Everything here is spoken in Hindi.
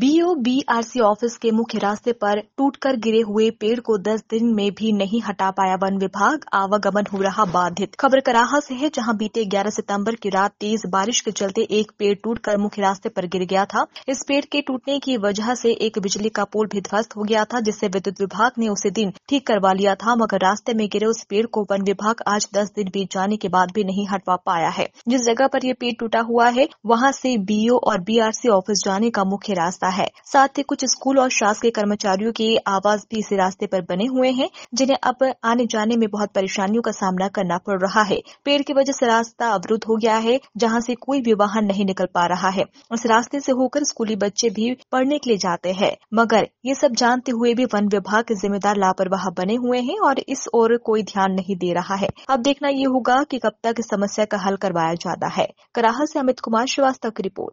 बीओबीआरसी ऑफिस के मुख्य रास्ते पर टूटकर गिरे हुए पेड़ को 10 दिन में भी नहीं हटा पाया वन विभाग आवागमन हो रहा बाधित खबर कराहा से है जहां बीते 11 सितंबर की रात तेज बारिश के चलते एक पेड़ टूटकर मुख्य रास्ते पर गिर गया था इस पेड़ के टूटने की वजह से एक बिजली का पोल भी ध्वस्त हो गया था जिससे विद्युत विभाग ने उसी दिन ठीक करवा लिया था मगर रास्ते में गिरे उस पेड़ को वन विभाग आज दस दिन बीत जाने के बाद भी नहीं हटवा पाया है जिस जगह पर यह पेड़ टूटा हुआ है वहाँ से बीओ और बीआरसी ऑफिस जाने का मुख्य रास्ता रास्ता है साथ ही कुछ स्कूल और शासकीय कर्मचारियों के आवास भी इसी रास्ते पर बने हुए हैं जिन्हें अब आने जाने में बहुत परेशानियों का सामना करना पड़ रहा है पेड़ की वजह से रास्ता अवरुद्ध हो गया है जहाँ से कोई भी वाहन नहीं निकल पा रहा है उस रास्ते से होकर स्कूली बच्चे भी पढ़ने के लिए जाते हैं मगर ये सब जानते हुए भी वन विभाग के जिम्मेदार लापरवाह बने हुए हैं और इस ओर कोई ध्यान नहीं दे रहा है अब देखना ये होगा कि कब तक इस समस्या का हल करवाया जाता है कराह से अमित कुमार श्रीवास्तव की रिपोर्ट